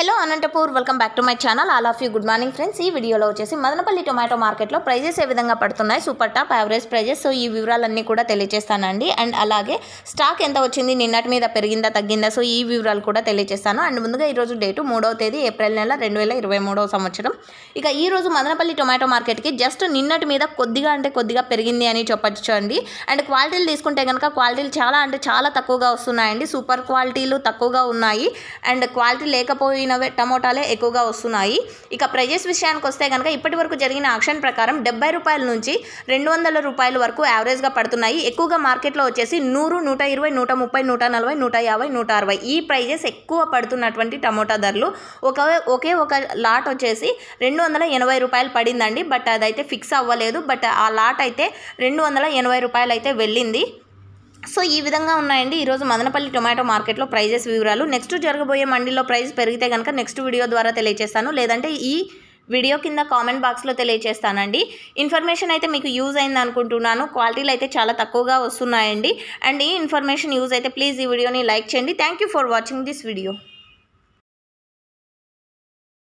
hello Anantapur welcome back to my channel all of you good morning friends ఈ వీడియోలో వచ్చేసి Madanapalle tomato మార్కెట్లో prices ఏ విధంగా పడుతున్నాయి super top average prices so ఈ వివరాలన్నీ కూడా తెలియజేస్తానండి అండ్ అలాగే స్టాక్ ఎంత వచ్చింది నిన్నటి మీద పెరిగిందా తగ్గిందా సో ఈ వివరాలు కూడా తెలియజేస్తాను అండ్ ముందుగా ఈరోజు డేటు మూడవ తేదీ ఏప్రిల్ నెల రెండు వేల ఇరవై సంవత్సరం ఇక ఈరోజు మదనపల్లి టొమాటో మార్కెట్కి జస్ట్ నిన్నటి మీద కొద్దిగా అంటే కొద్దిగా పెరిగింది అని చెప్పచ్చు అండి అండ్ క్వాలిటీలు తీసుకుంటే కనుక క్వాలిటీలు చాలా అంటే చాలా తక్కువగా వస్తున్నాయండి సూపర్ క్వాలిటీలు తక్కువగా ఉన్నాయి అండ్ క్వాలిటీ లేకపోయి పండినవే టమోటాలే ఎక్కువగా వస్తున్నాయి ఇక ప్రైజెస్ విషయానికి వస్తే కనుక ఇప్పటి వరకు జరిగిన ఆక్షన్ ప్రకారం డెబ్బై రూపాయల నుంచి రెండు వందల రూపాయల వరకు యావరేజ్గా పడుతున్నాయి ఎక్కువగా మార్కెట్లో వచ్చేసి నూరు నూట ఇరవై నూట ముప్పై నూట నలభై నూట యాభై నూట అరవై ఈ ప్రైజెస్ ఎక్కువ పడుతున్నటువంటి టమోటా ధరలు ఒక ఒకే ఒక లాట్ వచ్చేసి రెండు వందల ఎనభై రూపాయలు పడిందండి బట్ అదైతే ఫిక్స్ అవ్వలేదు బట్ ఆ లాట్ అయితే రెండు వందల ఎనభై రూపాయలు అయితే వెళ్ళింది సో ఈ విధంగా ఉన్నాయండి ఈరోజు మదనపల్లి టొమాటో మార్కెట్లో ప్రైజెస్ వివరాలు నెక్స్ట్ జరగబోయే మండీలో ప్రైస్ పెరిగితే కనుక నెక్స్ట్ వీడియో ద్వారా తెలియజేస్తాను లేదంటే ఈ వీడియో కింద కామెంట్ బాక్స్లో తెలియజేస్తానండి ఇన్ఫర్మేషన్ అయితే మీకు యూజ్ అయింది అనుకుంటున్నాను క్వాలిటీలు అయితే చాలా తక్కువగా వస్తున్నాయండి అండ్ ఈ ఇన్ఫర్మేషన్ యూజ్ అయితే ప్లీజ్ ఈ వీడియోని లైక్ చేయండి thank for watching this video